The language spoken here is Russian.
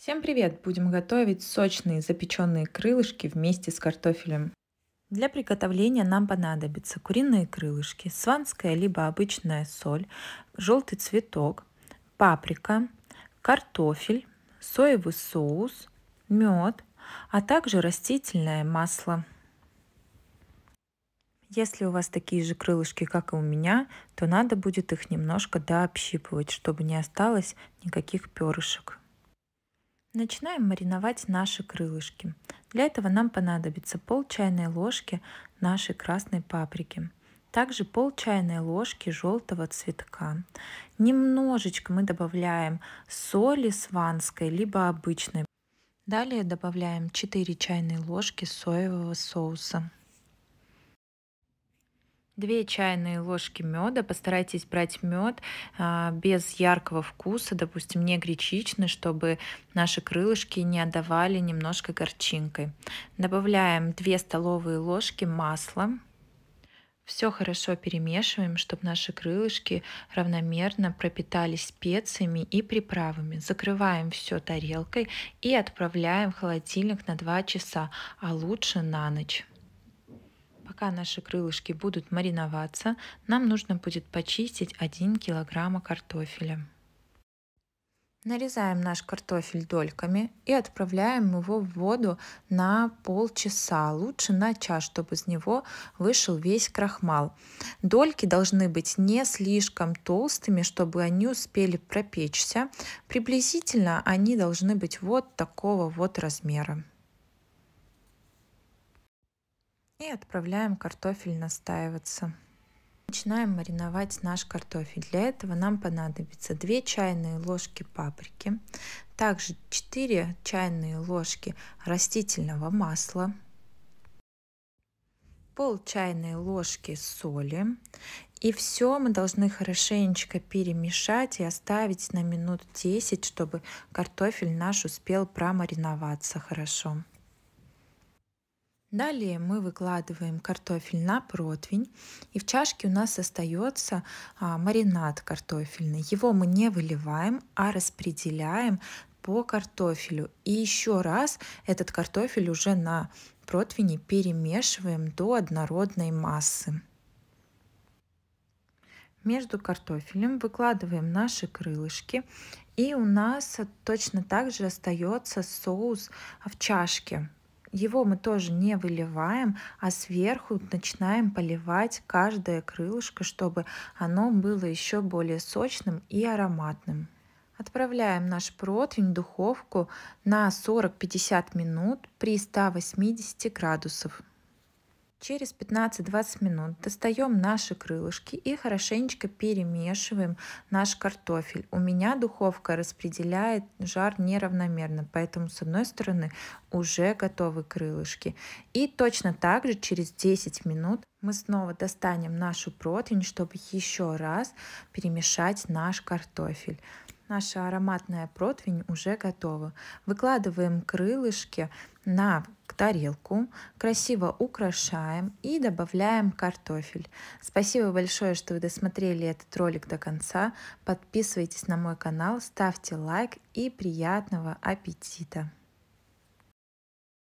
Всем привет! Будем готовить сочные запеченные крылышки вместе с картофелем. Для приготовления нам понадобятся куриные крылышки, сванская либо обычная соль, желтый цветок, паприка, картофель, соевый соус, мед, а также растительное масло. Если у вас такие же крылышки, как и у меня, то надо будет их немножко дообщипывать, чтобы не осталось никаких перышек. Начинаем мариновать наши крылышки. Для этого нам понадобится пол чайной ложки нашей красной паприки. Также пол чайной ложки желтого цветка. Немножечко мы добавляем соли сванской, либо обычной. Далее добавляем 4 чайные ложки соевого соуса. 2 чайные ложки меда. Постарайтесь брать мед а, без яркого вкуса, допустим, не гречичный, чтобы наши крылышки не отдавали немножко горчинкой. Добавляем 2 столовые ложки масла. Все хорошо перемешиваем, чтобы наши крылышки равномерно пропитались специями и приправами. Закрываем все тарелкой и отправляем в холодильник на 2 часа, а лучше на ночь пока наши крылышки будут мариноваться, нам нужно будет почистить 1 килограмма картофеля. Нарезаем наш картофель дольками и отправляем его в воду на полчаса, лучше на час, чтобы из него вышел весь крахмал. Дольки должны быть не слишком толстыми, чтобы они успели пропечься. Приблизительно они должны быть вот такого вот размера. И отправляем картофель настаиваться. Начинаем мариновать наш картофель. Для этого нам понадобится 2 чайные ложки паприки, также 4 чайные ложки растительного масла, пол чайной ложки соли. И все мы должны хорошенечко перемешать и оставить на минут 10, чтобы картофель наш успел промариноваться хорошо. Далее мы выкладываем картофель на противень, и в чашке у нас остается а, маринад картофельный. Его мы не выливаем, а распределяем по картофелю. И еще раз этот картофель уже на противне перемешиваем до однородной массы. Между картофелем выкладываем наши крылышки, и у нас точно так же остается соус в чашке. Его мы тоже не выливаем, а сверху начинаем поливать каждое крылышко, чтобы оно было еще более сочным и ароматным. Отправляем наш противень в духовку на 40-50 минут при 180 градусов. Через 15-20 минут достаем наши крылышки и хорошенечко перемешиваем наш картофель. У меня духовка распределяет жар неравномерно, поэтому с одной стороны уже готовы крылышки. И точно так же через 10 минут мы снова достанем нашу противень, чтобы еще раз перемешать наш картофель. Наша ароматная противень уже готова. Выкладываем крылышки на тарелку, красиво украшаем и добавляем картофель. Спасибо большое, что вы досмотрели этот ролик до конца. Подписывайтесь на мой канал, ставьте лайк и приятного аппетита!